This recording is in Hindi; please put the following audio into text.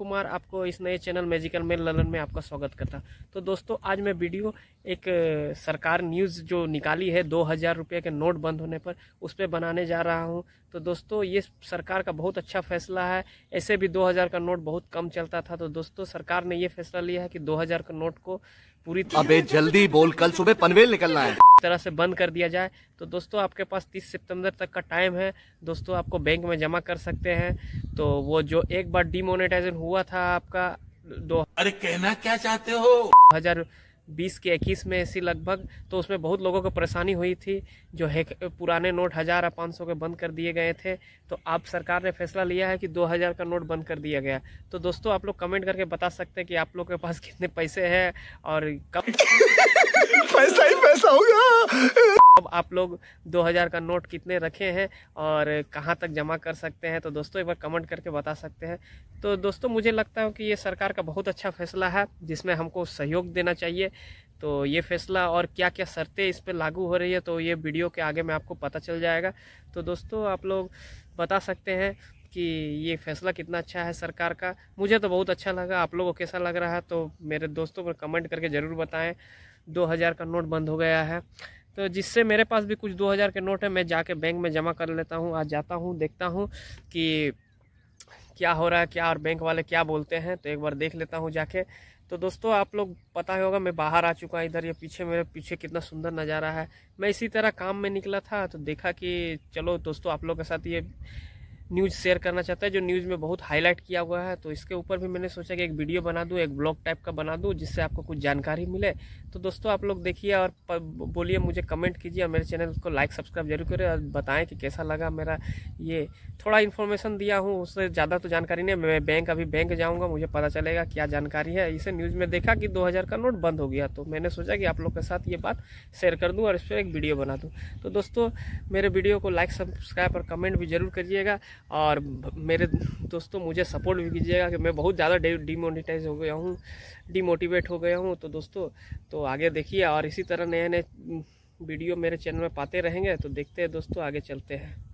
कुमार आपको इस नए चैनल मैजिकल मेल ललन में आपका स्वागत करता तो दोस्तों आज मैं वीडियो एक सरकार न्यूज़ जो निकाली है दो हज़ार रुपये के नोट बंद होने पर उस पर बनाने जा रहा हूँ तो दोस्तों ये सरकार का बहुत अच्छा फैसला है ऐसे भी दो हज़ार का नोट बहुत कम चलता था तो दोस्तों सरकार ने ये फैसला लिया है कि दो हज़ार का नोट को पूरी अबे जल्दी बोल कल सुबह पनवेल निकलना है तरह से बंद कर दिया जाए तो दोस्तों आपके पास 30 सितंबर तक का टाइम है दोस्तों आपको बैंक में जमा कर सकते हैं तो वो जो एक बार डिमोनेटाइजेशन हुआ था आपका दो अरे कहना क्या चाहते हो हजार बीस के इक्कीस में ऐसी लगभग तो उसमें बहुत लोगों को परेशानी हुई थी जो है पुराने नोट हज़ार और पाँच सौ के बंद कर दिए गए थे तो आप सरकार ने फैसला लिया है कि दो हज़ार का नोट बंद कर दिया गया तो दोस्तों आप लोग कमेंट करके बता सकते हैं कि आप लोग के पास कितने पैसे हैं और कब आप लोग 2000 का नोट कितने रखे हैं और कहाँ तक जमा कर सकते हैं तो दोस्तों एक बार कमेंट करके बता सकते हैं तो दोस्तों मुझे लगता है कि ये सरकार का बहुत अच्छा फैसला है जिसमें हमको सहयोग देना चाहिए तो ये फैसला और क्या क्या शर्तें इस पर लागू हो रही है तो ये वीडियो के आगे में आपको पता चल जाएगा तो दोस्तों आप लोग बता सकते हैं कि ये फैसला कितना अच्छा है सरकार का मुझे तो बहुत अच्छा लगा आप लोगों को कैसा लग रहा है तो मेरे दोस्तों पर कमेंट करके ज़रूर बताएं 2000 का नोट बंद हो गया है तो जिससे मेरे पास भी कुछ दो हज़ार के नोट है मैं जाके बैंक में जमा कर लेता हूँ आज जाता हूँ देखता हूँ कि क्या हो रहा है क्या और बैंक वाले क्या बोलते हैं तो एक बार देख लेता हूँ जाके तो दोस्तों आप लोग पता ही होगा मैं बाहर आ चुका इधर ये पीछे मेरे पीछे कितना सुंदर नज़ारा है मैं इसी तरह काम में निकला था तो देखा कि चलो दोस्तों आप लोग के साथ ये न्यूज़ शेयर करना चाहता है जो न्यूज़ में बहुत हाईलाइट किया हुआ है तो इसके ऊपर भी मैंने सोचा कि एक वीडियो बना दूँ एक ब्लॉग टाइप का बना दूँ जिससे आपको कुछ जानकारी मिले तो दोस्तों आप लोग देखिए और बोलिए मुझे कमेंट कीजिए और मेरे चैनल को लाइक सब्सक्राइब जरूर करें और बताएं कि कैसा लगा मेरा ये थोड़ा इन्फॉर्मेशन दिया हूँ उससे ज़्यादा तो जानकारी नहीं मैं बैंक अभी बैंक जाऊँगा मुझे पता चलेगा क्या जानकारी है इसे न्यूज़ में देखा कि दो का नोट बंद हो गया तो मैंने सोचा कि आप लोग के साथ ये बात शेयर कर दूँ और इस पर एक वीडियो बना दूँ तो दोस्तों मेरे वीडियो को लाइक सब्सक्राइब और कमेंट भी जरूर करिएगा और मेरे दोस्तों मुझे सपोर्ट भी कीजिएगा कि मैं बहुत ज़्यादा डिमोनिटाइज हो गया हूँ डिमोटिवेट हो गया हूँ तो दोस्तों तो आगे देखिए और इसी तरह नए नए वीडियो मेरे चैनल में पाते रहेंगे तो देखते हैं दोस्तों आगे चलते हैं